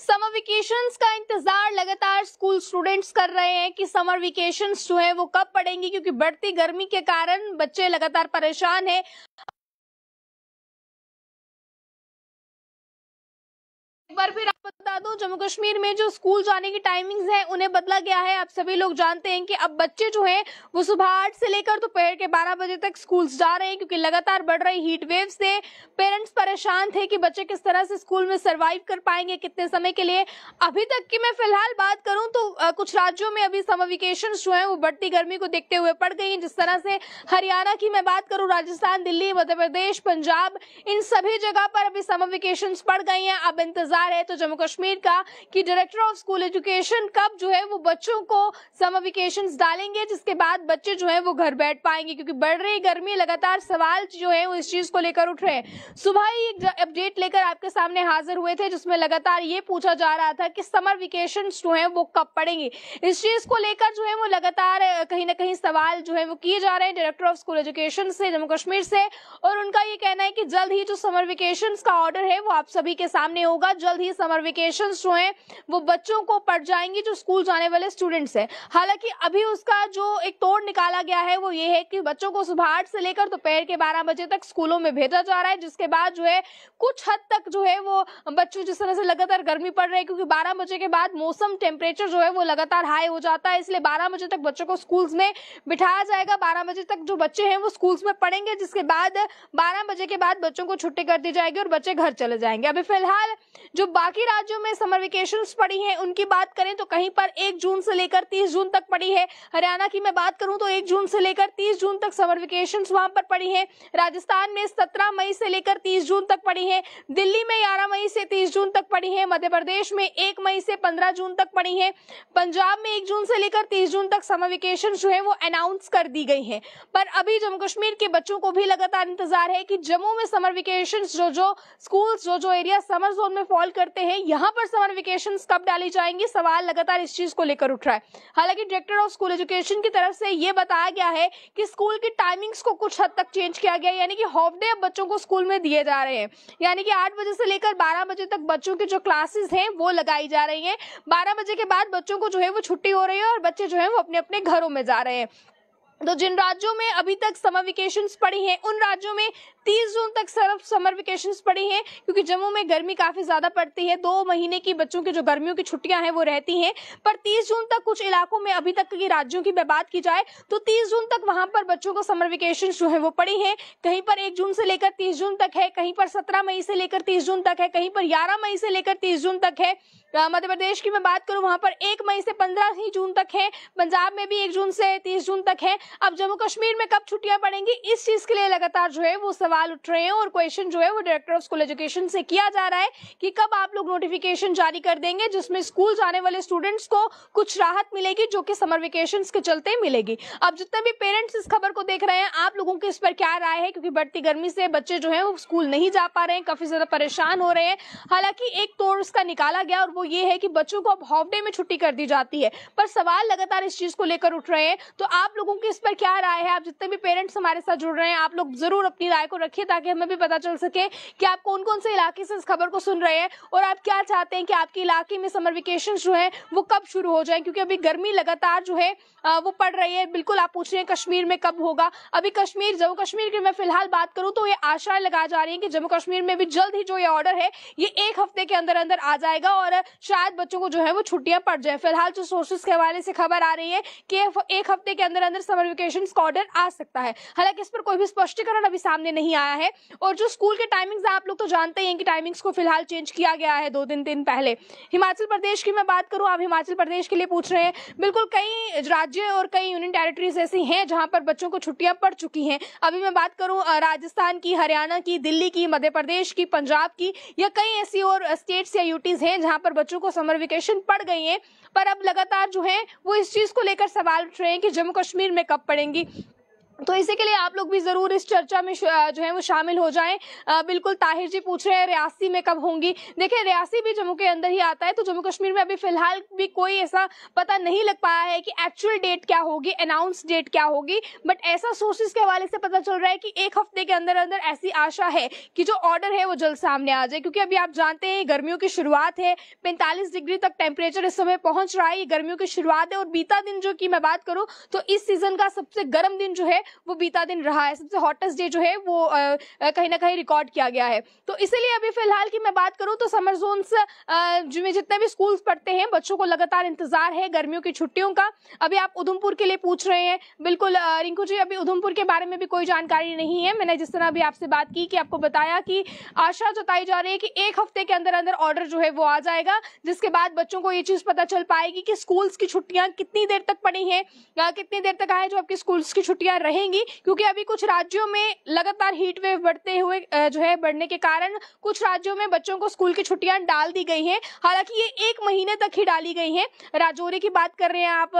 summer vacations का इंतजार लगातार स्कूल स्टूडेंट्स कर रहे हैं कि समर वेकेशंस जो है वो कब पड़ेंगे क्योंकि बढ़ती गर्मी के कारण बच्चे लगातार परेशान हैं एक बार फिर बता दूं जम्मू कश्मीर में जो स्कूल जाने की टाइमिंग्स है उन्हें बदला गया है आप सभी लोग जानते हैं कि अब बच्चे जो हैं वो सुबह आठ से लेकर दोपहर तो के बारह बजे तक स्कूल जा रहे हैं क्योंकि लगातार बढ़ रही हीट वेव से पेरेंट्स परेशान थे कि बच्चे किस तरह से स्कूल में सर्वाइव कर पाएंगे कितने समय के लिए अभी तक की मैं फिलहाल बात करूँ तो कुछ राज्यों में अभी समर वेकेशन जो है वो बढ़ती गर्मी को देखते हुए पड़ गई जिस तरह से हरियाणा की मैं बात करूँ राजस्थान दिल्ली मध्य प्रदेश पंजाब इन सभी जगह पर अभी समर वेकेशन पड़ गई है अब इंतजार है तो जम्मू कश्मीर का कि डायरेक्टर ऑफ स्कूल एजुकेशन कब जो है वो बच्चों को समर वेकेशन डालेंगे जिसके बाद बच्चे जो है वो घर बैठ पाएंगे क्योंकि बढ़ रही गर्मी लगातार सवाल जो है वो इस चीज को लेकर उठ रहे हैं सुबह ही एक अपडेट लेकर आपके सामने हाजिर हुए थे जिसमें लगातार ये पूछा जा रहा था कि समर वेकेशन जो है वो कब पड़ेंगे इस चीज को लेकर जो है वो लगातार कहीं ना कहीं सवाल जो है वो किए जा रहे हैं डायरेक्टर ऑफ स्कूल एजुकेशन से जम्मू कश्मीर से और उनका ये कहना है कि जल्द ही जो समर वेकेशन का ऑर्डर है वो आप सभी के सामने होगा जल्द ही समर एप्लीकेशन जो है वो बच्चों को पड़ जाएंगी जो स्कूल जाने वाले स्टूडेंट्स हैं हालांकि अभी उसका जो एक तोड़ निकाला गया है वो ये है कि बच्चों को सुबह आठ से लेकर दोपहर के बारह बजे तक स्कूलों में भेजा जा रहा है जिसके बाद जो है कुछ हद तक जो है वो बच्चों जिस तरह से लगातार गर्मी पड़ रही है क्योंकि बारह बजे के बाद मौसम टेम्परेचर जो है वो लगातार हाई हो जाता है इसलिए बारह बजे तक बच्चों को स्कूल में बिठाया जाएगा बारह बजे तक जो बच्चे हैं वो स्कूल में पढ़ेंगे जिसके बाद बारह बजे के बाद बच्चों को छुट्टी कर दी जाएगी और बच्चे घर चले जाएंगे अभी फिलहाल जो बाकी राज्यों में समर वेकेशन पड़ी है उनकी बात करें तो कहीं पर एक जून से लेकर तीस जून तक पड़ी है हरियाणा की मैं बात करूं तो एक जून से लेकर तीस जून तक समर वेकेशन वहां पर पड़ी है राजस्थान में सत्रह मई से लेकर तीस जून तक पड़ी है दिल्ली में ग्यारह मई से तीस जून तक पड़ी है मध्य प्रदेश में एक मई से पंद्रह जून तक पड़ी है पंजाब में एक जून से लेकर तीस जून तक समर वेकेशन जो है वो अनाउंस कर दी गई है पर अभी जम्मू कश्मीर के बच्चों को भी लगातार इंतजार है कि जम्मू में समर वेकेशन जो जो स्कूल जो जो एरिया समर जोन में फॉल करते हैं यहाँ पर समर वेकेशन कब डाली जाएंगी सवाल लगातार इस चीज को लेकर उठ रहा है हालांकि डायरेक्टर ऑफ स्कूल एजुकेशन की तरफ से ये बताया गया है कि स्कूल की टाइमिंग्स को कुछ हद तक चेंज किया गया यानी कि हॉफ डे अब बच्चों को स्कूल में दिए जा रहे हैं यानी कि आठ बजे से लेकर बारह बजे तक बच्चों की जो क्लासेस है वो लगाई जा रही है बारह बजे के बाद बच्चों को जो है वो छुट्टी हो रही है और बच्चे जो है वो अपने अपने घरों में जा रहे हैं तो जिन राज्यों में अभी तक समर वेकेशन पड़ी हैं उन राज्यों में तीस जून तक सिर्फ समर वेकेशन पड़ी हैं क्योंकि जम्मू में गर्मी काफ़ी ज़्यादा पड़ती है दो महीने की बच्चों की जो गर्मियों की छुट्टियां हैं वो रहती हैं पर तीस जून तक कुछ इलाकों में अभी तक की राज्यों की बात की जाए तो तीस जून तक वहां पर बच्चों को समर वेकेशन जो है वो पड़ी है कहीं पर एक जून से लेकर तीस जून तक है कहीं पर सत्रह मई से लेकर तीस जून तक है कहीं पर ग्यारह मई से लेकर तीस जून तक है मध्य प्रदेश की मैं बात करूं वहां पर एक मई से पंद्रह ही जून तक है पंजाब में भी एक जून से तीस जून तक है अब जम्मू कश्मीर में कब छुट्टियां पड़ेंगी इस चीज के लिए लगातार जो है वो सवाल सवाल उठ रहे हैं और क्वेश्चन जो है वो डायरेक्टर ऑफ स्कूल एजुकेशन से किया जा रहा है कि कब आप लोग नोटिफिकेशन जारी कर देंगे जिसमें स्कूल जाने वाले स्टूडेंट्स को कुछ राहत मिलेगी जो कि समर वेकेशन के चलते मिलेगी अब जितने भी पेरेंट्स इस खबर को देख रहे हैं आप लोगों की इस पर क्या राय है क्योंकि बढ़ती गर्मी से बच्चे जो है वो स्कूल नहीं जा पा रहे हैं काफी ज्यादा परेशान हो रहे हैं हालांकि एक तोड़ उसका निकाला गया और वो ये है कि बच्चों को अब हॉफ डे में छुट्टी कर दी जाती है पर सवाल लगातार इस चीज को लेकर उठ रहे हैं तो आप लोगों की इस पर क्या राय है आप जितने भी पेरेंट्स हमारे साथ जुड़ रहे हैं आप लोग जरूर अपनी राय को रखिए ताकि हमें भी पता चल सके कि आप कौन कौन से इलाके से इस खबर को सुन रहे हैं और आप क्या चाहते हैं कि आपके इलाके में समर वेकेशन जो है वो कब शुरू हो जाए क्योंकि अभी गर्मी लगातार जो है वो पड़ रही है बिल्कुल आप पूछ रहे हैं कश्मीर में कब होगा अभी कश्मीर जम्मू कश्मीर की मैं फिलहाल बात करूं तो ये आशाएं लगा जा रही है कि जम्मू कश्मीर में भी जल्द ही जो ये ऑर्डर है ये एक हफ्ते के अंदर अंदर आ जाएगा और शायद बच्चों को जो है वो छुट्टियां पड़ जाए फिलहाल जो सोर्सेस के हवाले से खबर आ रही है कि एक हफ्ते के अंदर अंदर समर वेकेशन का ऑर्डर आ सकता है हालांकि इस पर कोई भी स्पष्टीकरण अभी सामने नहीं नहीं आया है और जो स्कूल के टाइमिंग्स आप लोग तो जानते ही हैं कि टाइमिंग्स को फिलहाल चेंज किया गया है दो दिन तीन पहले हिमाचल प्रदेश की मैं बात करूँ आप हिमाचल प्रदेश के लिए पूछ रहे हैं बिल्कुल कई राज्य और कई यूनियन टेरेटरीज ऐसी हैं जहाँ पर बच्चों को छुट्टियाँ पड़ चुकी हैं अभी मैं बात करूँ राजस्थान की हरियाणा की दिल्ली की मध्य प्रदेश की पंजाब की या कई ऐसी और स्टेट्स या यूटीज हैं जहाँ पर बच्चों को समर वेकेशन पड़ गई है पर अब लगातार जो है वो इस चीज को लेकर सवाल उठ रहे हैं कि जम्मू कश्मीर में कब पड़ेंगी तो इसी के लिए आप लोग भी जरूर इस चर्चा में जो है वो शामिल हो जाएं बिल्कुल ताहिर जी पूछ रहे हैं रियासी में कब होंगी देखिए रियासी भी जम्मू के अंदर ही आता है तो जम्मू कश्मीर में अभी फिलहाल भी कोई ऐसा पता नहीं लग पाया है कि एक्चुअल डेट क्या होगी अनाउंस डेट क्या होगी बट ऐसा सोर्सेज के हवाले से पता चल रहा है कि एक हफ्ते के अंदर अंदर ऐसी आशा है कि जो ऑर्डर है वो जल्द सामने आ जाए क्योंकि अभी आप जानते हैं गर्मियों की शुरुआत है पैंतालीस डिग्री तक टेम्परेचर इस समय पहुंच रहा है ये गर्मियों की शुरुआत है और बीता दिन जो की मैं बात करूँ तो इस सीजन का सबसे गर्म दिन जो है वो बीता दिन रहा है सबसे हॉटेस्ट डे जो है वो कहीं ना कहीं रिकॉर्ड किया गया है तो इसीलिए अभी फिलहाल की मैं बात करूँ तो समर जोन में जितने भी स्कूल्स पढ़ते हैं बच्चों को लगातार इंतजार है गर्मियों की छुट्टियों का अभी आप उधमपुर के लिए पूछ रहे हैं बिल्कुल रिंकू जी अभी उधमपुर के बारे में भी कोई जानकारी नहीं है मैंने जिस तरह अभी आपसे बात की कि आपको बताया कि आशा जताई जा रही है कि एक हफ्ते के अंदर अंदर ऑर्डर जो है वो आ जाएगा जिसके बाद बच्चों को ये चीज़ पता चल पाएगी कि स्कूल्स की छुट्टियाँ कितनी देर तक पड़ी हैं कितनी देर तक आए जो आपकी स्कूल्स की छुट्टियाँ रहे रहेंगी क्योंकि अभी कुछ राज्यों में लगातार हीट वेव बढ़ते हुए जो है बढ़ने के कारण कुछ राज्यों में बच्चों को स्कूल की छुट्टियां डाल दी गई हैं हालांकि ये एक महीने तक ही डाली गई हैं राजौरी की बात कर रहे हैं आप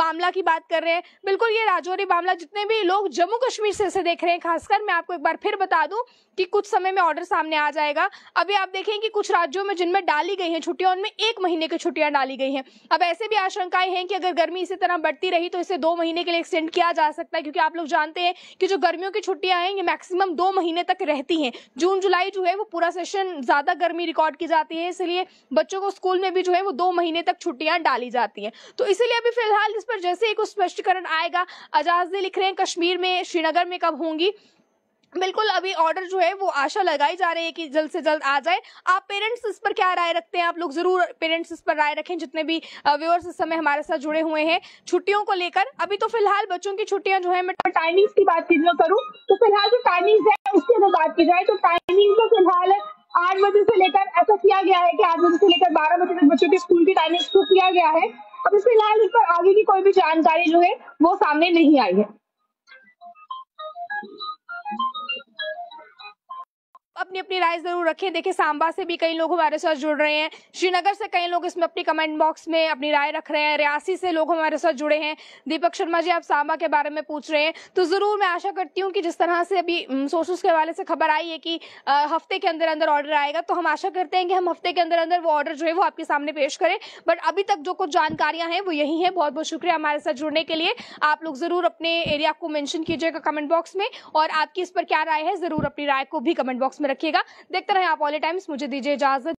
बामला की बात कर रहे हैं बिल्कुल ये राजौरी बामला जितने भी लोग जम्मू कश्मीर से इसे देख रहे हैं खासकर मैं आपको एक बार फिर बता दूँ कि कुछ समय में ऑर्डर सामने आ जाएगा अभी आप देखें कि कुछ राज्यों में जिनमें डाली गई हैं छुट्टियां उनमें एक महीने की छुट्टियां डाली गई हैं अब ऐसे भी आशंकाएं हैं कि अगर गर्मी इसी तरह बढ़ती रही तो इसे दो महीने के लिए एक्सटेंड किया जा सकता है क्योंकि आप लोग लोग जानते हैं कि जो गर्मियों की छुट्टियां हैं ये मैक्सिमम दो महीने तक रहती हैं जून जुलाई जो है वो पूरा सेशन ज़्यादा गर्मी रिकॉर्ड की जाती है इसलिए बच्चों को स्कूल में भी जो है वो दो महीने तक छुट्टियां डाली जाती हैं तो इसीलिए अभी फिलहाल इस पर जैसे एक स्पष्टीकरण आएगा अजाज लिख रहे हैं कश्मीर में श्रीनगर में कब होंगी बिल्कुल अभी ऑर्डर जो है वो आशा लगाई जा रही है कि जल्द से जल्द आ जाए आप पेरेंट्स इस पर क्या राय रखते हैं आप लोग जरूर पेरेंट्स इस पर राय रखें जितने भी व्यूअर्स इस समय हमारे साथ जुड़े हुए हैं छुट्टियों को लेकर अभी तो फिलहाल बच्चों की छुट्टियां जो है मैं टाइमिंग्स तो की बात की करूँ तो फिलहाल जो टाइमिंग्स है उसकी अगर बात की जाए तो टाइमिंग तो फिलहाल आठ बजे से लेकर ऐसा किया गया है की आठ बजे से लेकर बारह बजे तक बच्चों के स्कूल की टाइमिंग्स को किया गया है अब फिलहाल इस पर आगे की कोई भी जानकारी जो है वो सामने नहीं आई है अपनी अपनी राय जरूर रखें देखिए सांबा से भी कई लोग हमारे साथ जुड़ रहे हैं श्रीनगर से कई लोग इसमें अपनी कमेंट बॉक्स में अपनी राय रख रहे हैं रियासी से लोग हमारे साथ जुड़े हैं दीपक शर्मा जी आप सांबा के बारे में पूछ रहे हैं तो ज़रूर मैं आशा करती हूँ कि जिस तरह से अभी सोर्सेज के हवाले से खबर आई है कि हफ्ते के अंदर अंदर ऑर्डर आएगा तो हम आशा करते हैं कि हम हफ्ते के अंदर अंदर वो ऑर्डर जो है वो आपके सामने पेश करें बट अभी तक जो कुछ जानकारियाँ हैं वो यही है बहुत बहुत शुक्रिया हमारे साथ जुड़ने के लिए आप लोग ज़रूर अपने एरिया को मैंशन कीजिएगा कमेंट बॉक्स में और आपकी इस पर क्या राय है ज़रूर अपनी राय को भी कमेंट बॉक्स में में रखिएगा देखते रहे आप ऑल टाइम्स मुझे दीजिए इजाजत